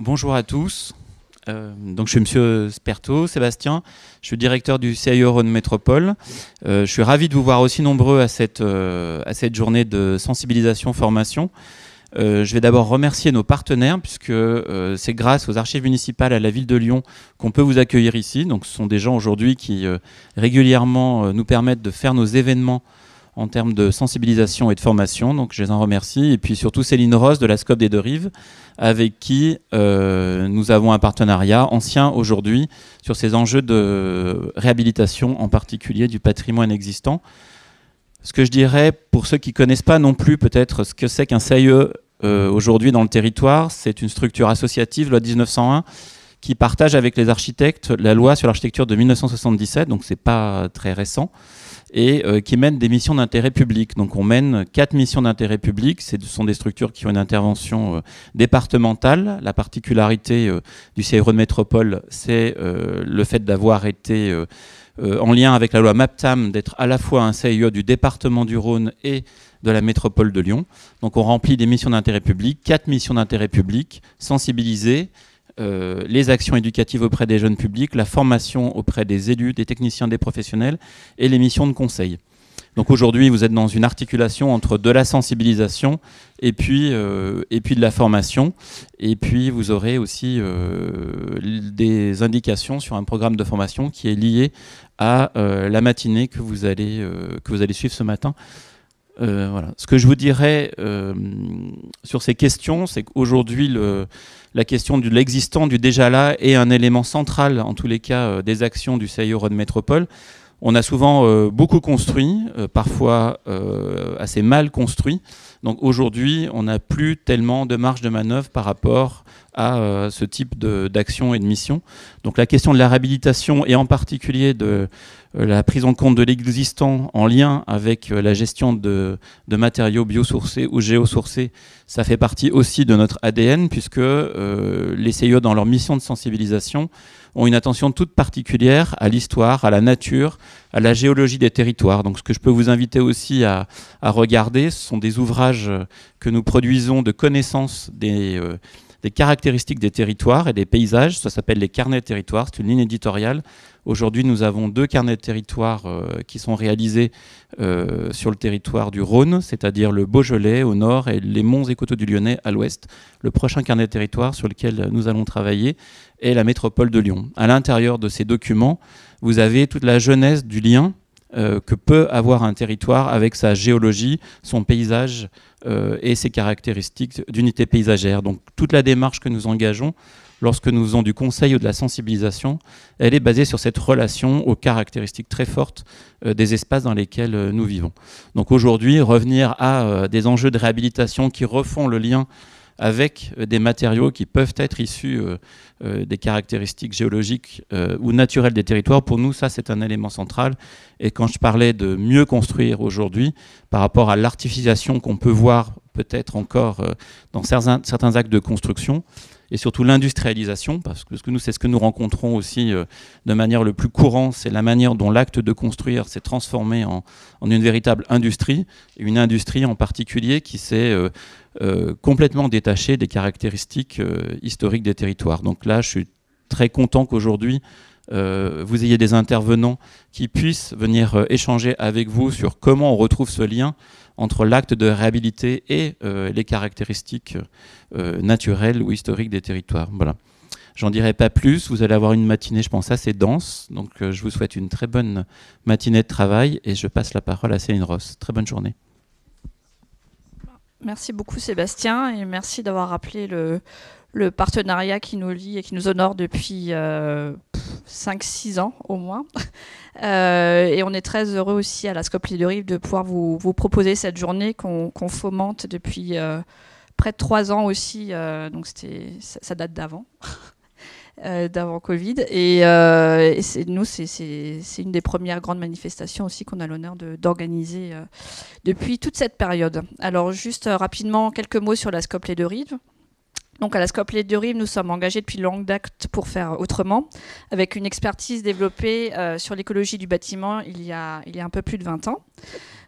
Bonjour à tous. Euh, donc je suis Monsieur Sperto, Sébastien. Je suis directeur du CIO Rhône Métropole. Euh, je suis ravi de vous voir aussi nombreux à cette, euh, à cette journée de sensibilisation-formation. je vais d'abord remercier nos partenaires puisque c'est grâce aux archives municipales à la ville de Lyon qu'on peut vous accueillir ici. Donc ce sont des gens aujourd'hui qui régulièrement nous permettent de faire nos événements en termes de sensibilisation et de formation. Donc je les en remercie. Et puis surtout Céline Ross de la SCOP des Deux Rives, avec qui euh, nous avons un partenariat ancien aujourd'hui sur ces enjeux de réhabilitation, en particulier du patrimoine existant. Ce que je dirais, pour ceux qui ne connaissent pas non plus peut-être ce que c'est qu'un CIE euh, aujourd'hui dans le territoire, c'est une structure associative, loi 1901 qui partage avec les architectes la loi sur l'architecture de 1977, donc c'est pas très récent, et euh, qui mène des missions d'intérêt public. Donc on mène quatre missions d'intérêt public, ce sont des structures qui ont une intervention euh, départementale. La particularité euh, du CIO de métropole, c'est le fait d'avoir été en lien avec la loi MAPTAM, d'être à la fois un CIE du département du Rhône et de la métropole de Lyon. Donc on remplit des missions d'intérêt public, quatre missions d'intérêt public, sensibiliser, euh, les actions éducatives auprès des jeunes publics, la formation auprès des élus, des techniciens, des professionnels et les missions de conseil. Donc aujourd'hui, vous êtes dans une articulation entre de la sensibilisation et puis, euh, et puis de la formation. Et puis vous aurez aussi euh, des indications sur un programme de formation qui est lié à la matinée que vous allez, que vous allez suivre ce matin. Euh, ce que je vous dirais euh, sur ces questions, c'est qu'aujourd'hui, la question de l'existant du déjà là est un élément central, en tous les cas, euh, des actions du CIO Road Métropole. On a souvent beaucoup construit, parfois assez mal construit. Donc aujourd'hui, on n'a plus tellement de marge de manœuvre par rapport à ce type d'action et de mission. Donc la question de la réhabilitation et en particulier de euh, la prise en compte de l'existant en lien avec euh, la gestion de, matériaux biosourcés ou géosourcés, ça fait partie aussi de notre ADN, puisque euh, les CIO, dans leur mission de sensibilisation, ont une attention toute particulière à l'histoire, à la nature, à la géologie des territoires. Donc ce que je peux vous inviter aussi à, regarder, ce sont des ouvrages que nous produisons de connaissances des des caractéristiques des territoires et des paysages. Ça s'appelle les carnets de territoire, C'est une ligne éditoriale. Aujourd'hui, nous avons deux carnets de territoires euh, qui sont réalisés euh, sur le territoire du Rhône, c'est-à-dire le Beaujolais au nord et les monts et coteaux du Lyonnais à l'ouest. Le prochain carnet de territoire sur lequel nous allons travailler est la métropole de Lyon. À l'intérieur de ces documents, vous avez toute la jeunesse du lien euh, que peut avoir un territoire avec sa géologie, son paysage, euh, et ses caractéristiques d'unité paysagère. Donc toute la démarche que nous engageons lorsque nous faisons du conseil ou de la sensibilisation, elle est basée sur cette relation aux caractéristiques très fortes euh, des espaces dans lesquels euh, nous vivons. Donc aujourd'hui, revenir à des enjeux de réhabilitation qui refont le lien avec euh, des matériaux qui peuvent être issus euh, euh, des caractéristiques géologiques ou naturelles des territoires. Pour nous, ça, c'est un élément central. Et quand je parlais de mieux construire aujourd'hui par rapport à l'artificialisation qu'on peut voir peut-être encore euh, dans certains, certains actes de construction et surtout l'industrialisation, parce que, nous, c'est ce que nous rencontrons aussi euh, de manière le plus courant, c'est la manière dont l'acte de construire s'est transformé en, une véritable industrie, et une industrie en particulier qui s'est euh, complètement détachée des caractéristiques historiques des territoires. Donc là, je suis très content qu'aujourd'hui, vous ayez des intervenants qui puissent venir échanger avec vous sur comment on retrouve ce lien entre l'acte de réhabilité et euh, les caractéristiques euh, naturelles ou historiques des territoires. Voilà. J'en dirai pas plus. Vous allez avoir une matinée, je pense, assez dense. Donc, euh, je vous souhaite une très bonne matinée de travail et je passe la parole à Céline Ross. Très bonne journée. Merci beaucoup, Sébastien, et merci d'avoir rappelé le, le partenariat qui nous lie et qui nous honore depuis 5-6 euh, ans au moins. Euh, et on est très heureux aussi à la Scope Rives de pouvoir vous, proposer cette journée qu'on fomente depuis euh, près de 3 ans aussi. donc ça, ça date d'avant. d'avant Covid. Et, nous, c'est une des premières grandes manifestations aussi qu'on a l'honneur d'organiser depuis toute cette période. Alors juste rapidement, quelques mots sur la Scope Rives. Donc à la Scope Les Deux Rives, nous sommes engagés depuis longue date pour faire autrement, avec une expertise développée euh, sur l'écologie du bâtiment il y, a, il y un peu plus de 20 ans.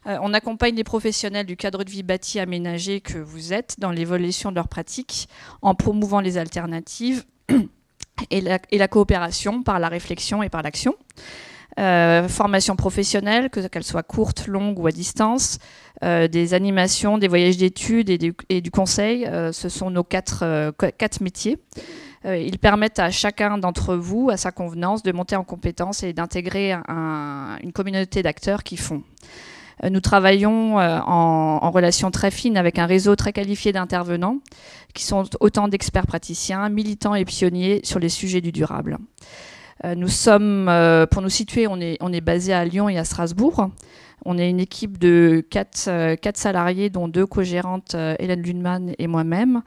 Euh, on accompagne les professionnels du cadre de vie bâti aménagé que vous êtes dans l'évolution de leurs pratiques en promouvant les alternatives et et la coopération par la réflexion et par l'action. Euh, formation professionnelle, que qu'elle soit courte, longue ou à distance, euh, des animations, des voyages d'études et, du, conseil. Euh, ce sont nos quatre, quatre métiers. ils permettent à chacun d'entre vous, à sa convenance, de monter en compétence et d'intégrer un, une communauté d'acteurs qui font. Nous travaillons en, en, relation très fine avec un réseau très qualifié d'intervenants qui sont autant d'experts praticiens, militants et pionniers sur les sujets du durable. Euh, nous sommes, euh, pour nous situer, on est, on est basé à Lyon et à Strasbourg. On est une équipe de 4, euh, salariés, dont deux co-gérantes, Hélène Lundman et moi-même.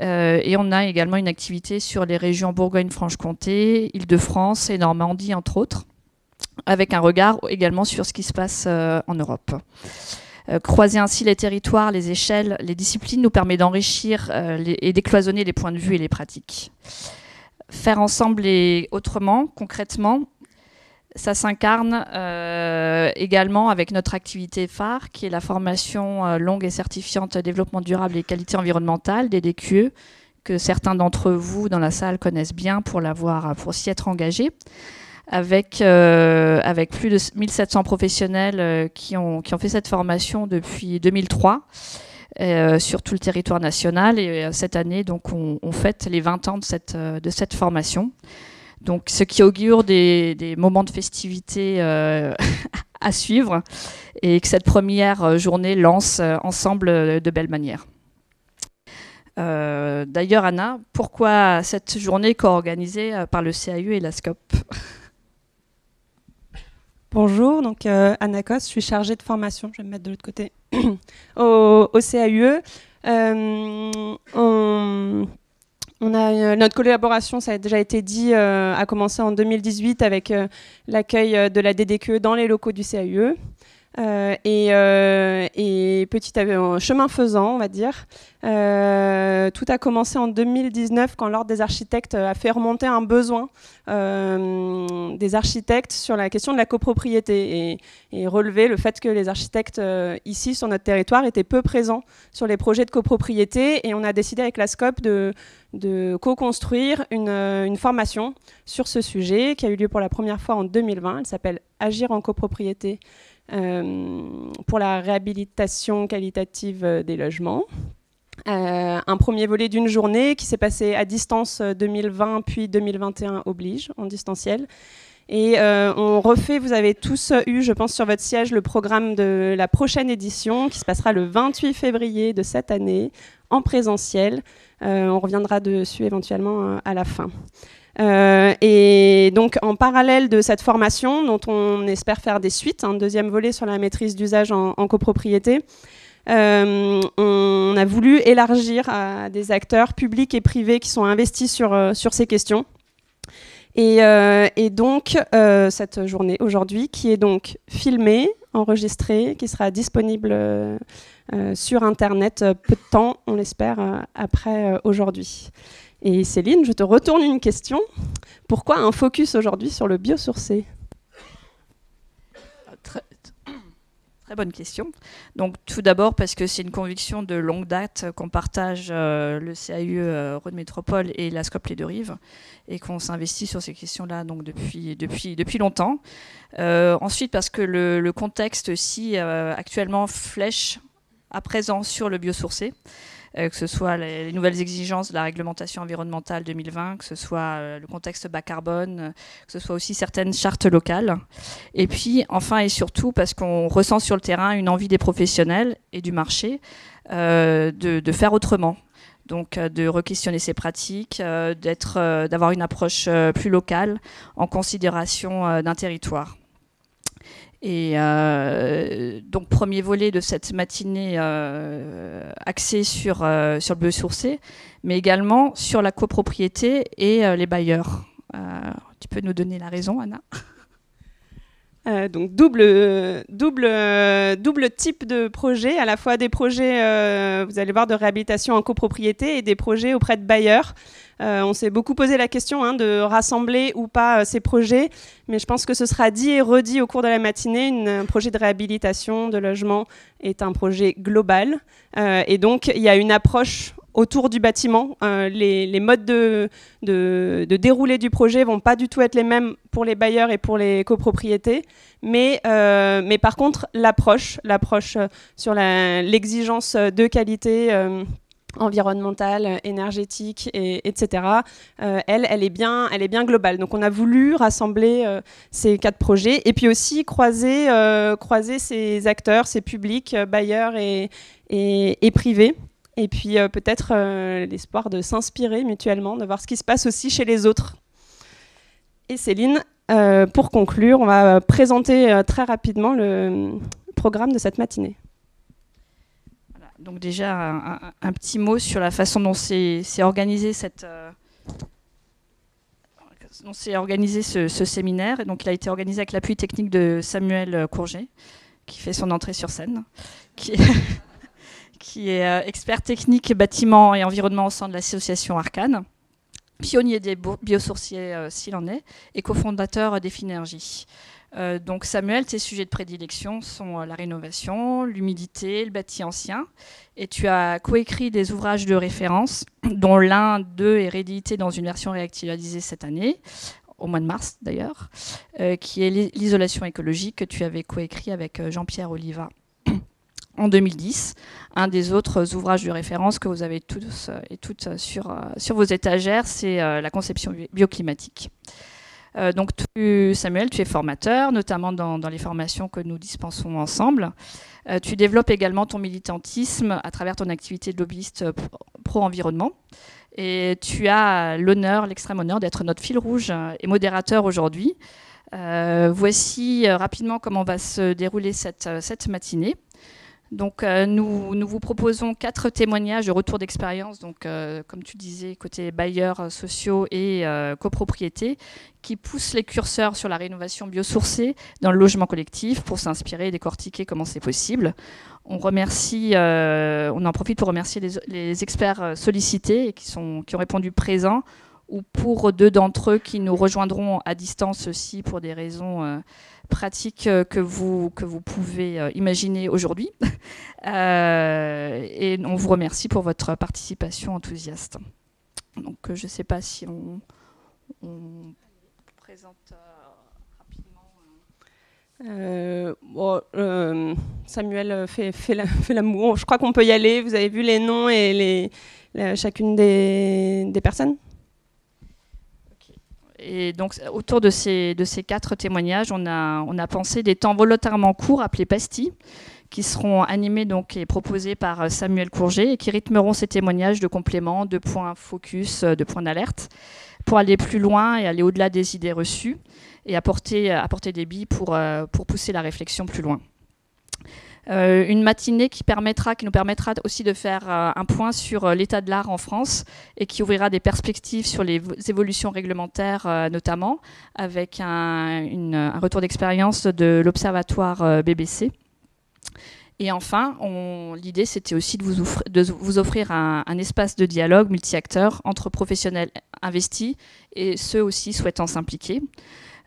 et on a également une activité sur les régions Bourgogne-Franche-Comté, Île-de-France et Normandie, entre autres, avec un regard également sur ce qui se passe en Europe. croiser ainsi les territoires, les échelles, les disciplines nous permet d'enrichir et décloisonner les points de vue et les pratiques faire ensemble et autrement, concrètement, ça s'incarne euh, également avec notre activité phare, qui est la formation euh, longue et certifiante développement durable et qualité environnementale, des DQE, que certains d'entre vous dans la salle connaissent bien pour, pour s'y être engagés, euh, avec, plus de 1700 professionnels qui ont fait cette formation depuis 2003 euh, sur tout le territoire national. Et euh, cette année, donc, on, fête les 20 ans euh, de cette, formation. Donc, ce qui augure des, moments de festivité à suivre et que cette première journée lance ensemble de belles manières. D'ailleurs, Anna, pourquoi cette journée co-organisée par le CAU et la SCOP Bonjour, donc euh, Anna je suis chargée de formation, je vais me mettre de l'autre côté, au, CAUE. Euh, on, a, euh, notre collaboration, ça a déjà été dit, a commencé en 2018 avec l'accueil de la DDQE dans les locaux du CAUE. Euh, euh, et, petit à petit, euh, chemin faisant, on va dire, tout a commencé en 2019 quand l'Ordre des architectes a fait remonter un besoin des architectes sur la question de la copropriété et, et relever le fait que les architectes ici sur notre territoire étaient peu présents sur les projets de copropriété et on a décidé avec la SCOP de, co-construire une, formation sur ce sujet qui a eu lieu pour la première fois en 2020. Elle s'appelle Agir en copropriété euh, pour la réhabilitation qualitative euh, des logements. Euh, un premier volet d'une journée qui s'est passé à distance 2020 puis 2021 oblige en distanciel. Et on refait, vous avez tous eu, je pense, sur votre siège le programme de la prochaine édition qui se passera le 28 février de cette année en présentiel. Euh, on reviendra dessus éventuellement euh, à la fin. Euh, et donc, en parallèle de cette formation, dont on espère faire des suites, un deuxième volet sur la maîtrise d'usage en, copropriété, on a voulu élargir à des acteurs publics et privés qui sont investis sur, sur ces questions. et donc, cette journée aujourd'hui, qui est donc filmée, enregistré qui sera disponible euh, euh, sur Internet euh, peu de temps, on l'espère, après aujourd'hui. Et Céline, je te retourne une question. Pourquoi un focus aujourd'hui sur le biosourcé Très bonne question. Donc tout d'abord parce que c'est une conviction de longue date qu'on partage euh, le CAU euh, Rhône Métropole et la SCOP Les Deux Rives et qu'on s'investit sur ces questions-là donc depuis depuis depuis longtemps. Euh, ensuite parce que le, le contexte aussi euh, actuellement flèche à présent sur le biosourcé, euh, que ce soit les, nouvelles exigences de la réglementation environnementale 2020, que ce soit euh, le contexte bas carbone, euh, que ce soit aussi certaines chartes locales. Et puis, enfin et surtout, parce qu'on ressent sur le terrain une envie des professionnels et du marché de, faire autrement, donc de re-questionner ses pratiques, d'être, d'avoir une approche plus locale en considération d'un territoire. Et euh, donc, premier volet de cette matinée euh, axée sur, le euh, sur le mais également sur la copropriété et euh, les bailleurs. tu peux nous donner la raison, Anna euh, donc double, double, double type de projet, à la fois des projets, euh, vous allez voir, de réhabilitation en copropriété et des projets auprès de bailleurs. Euh, on s'est beaucoup posé la question hein, de rassembler ou pas ces projets, mais je pense que ce sera dit et redit au cours de la matinée. un projet de réhabilitation, de logement est un projet global. et donc, il y a une approche autour du bâtiment. Euh, les, modes de, de, déroulé du projet vont pas du tout être les mêmes pour les bailleurs et pour les copropriétés, mais, euh, par contre l'approche, l'approche euh, sur l'exigence de qualité. environnementale, énergétique, et, etc. elle, est, bien, elle est bien globale. Donc on a voulu rassembler ces quatre projets et puis aussi croiser, croiser ces acteurs, ces publics, bailleurs et privés. Et puis euh, peut-être euh, l'espoir de s'inspirer mutuellement, de voir ce qui se passe aussi chez les autres. Et Céline, euh, pour conclure, on va présenter très rapidement le programme de cette matinée. Donc déjà, un, petit mot sur la façon dont s'est organisé ce, séminaire. Et donc, il a été organisé avec l'appui technique de Samuel Courget, qui fait son entrée sur scène, qui, qui est euh, expert technique bâtiment et environnement au sein de l'association Arcane, pionnier des biosourciers euh, s'il en est, et cofondateur des Euh, donc Samuel, tes sujets de prédilection sont euh, la rénovation, l'humidité, le bâti ancien, et tu as coécrit des ouvrages de référence, dont l'un d'eux est réédité dans une version réactualisée cette année, au mois de mars d'ailleurs, qui est l'isolation écologique que tu avais coécrit avec Jean-Pierre Oliva en 2010, un des autres ouvrages de référence que vous avez tous euh, et toutes euh, sur, euh, sur vos étagères, c'est la conception bioclimatique. donc tu, Samuel, tu es formateur, notamment dans, les formations que nous dispensons ensemble. tu développes également ton militantisme à travers ton activité de lobbyiste pro-environnement. Et tu as l'honneur, l'extrême honneur d'être notre fil rouge et modérateur aujourd'hui. voici rapidement comment va se dérouler cette, cette matinée. Donc, euh, nous, vous proposons quatre témoignages de retour d'expérience, donc, euh, comme tu disais, côté bailleurs euh, sociaux et copropriétés, qui poussent les curseurs sur la rénovation biosourcée dans le logement collectif pour s'inspirer et décortiquer comment c'est possible. On, en profite pour remercier les, experts sollicités et qui, qui ont répondu présents ou pour deux d'entre eux qui nous rejoindront à distance aussi pour des raisons euh, pratiques euh, que vous, que vous pouvez euh, imaginer aujourd'hui. et on vous remercie pour votre participation enthousiaste. Donc je ne sais pas si on, on présente rapidement. Oh, Samuel fait, fait l'amour. je crois qu'on peut y aller. Vous avez vu les noms et les, chacune des, des personnes et donc, autour de ces, quatre témoignages, on a, pensé des temps volontairement courts appelés pastilles, qui seront animés donc, et proposés par euh, Samuel Courget et qui rythmeront ces témoignages de compléments, de points focus, euh, de points d'alerte, pour aller plus loin et aller au-delà des idées reçues et apporter, euh, des billes pour pousser la réflexion plus loin. Euh, une matinée qui, permettra, qui nous permettra aussi de faire euh, un point sur euh, l'état de l'art en France et qui ouvrira des perspectives sur les évolutions réglementaires notamment, avec un, retour d'expérience de l'Observatoire BBC. Et enfin, l'idée, c'était aussi de vous offrir, de vous offrir un, espace de dialogue multi-acteurs entre professionnels investis et ceux aussi souhaitant s'impliquer.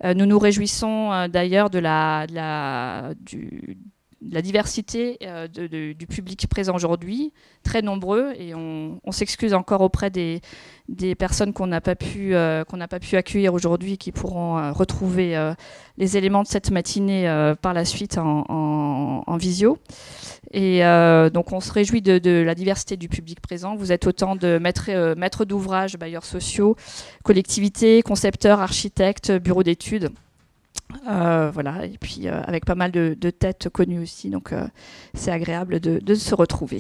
nous nous réjouissons d'ailleurs de la, de la, du, la diversité euh, du public présent aujourd'hui, très nombreux, et on, s'excuse encore auprès des, personnes qu'on n'a pas, pu, euh, qu'on pas pu accueillir aujourd'hui, qui pourront euh, retrouver les éléments de cette matinée par la suite en, visio. Et donc on se réjouit de, la diversité du public présent. Vous êtes autant de maîtres, maîtres d'ouvrage, bailleurs sociaux, collectivités, concepteurs, architectes, bureaux d'études. Euh, voilà, et puis euh, avec pas mal de, têtes connues aussi, donc euh, c'est agréable de, se retrouver.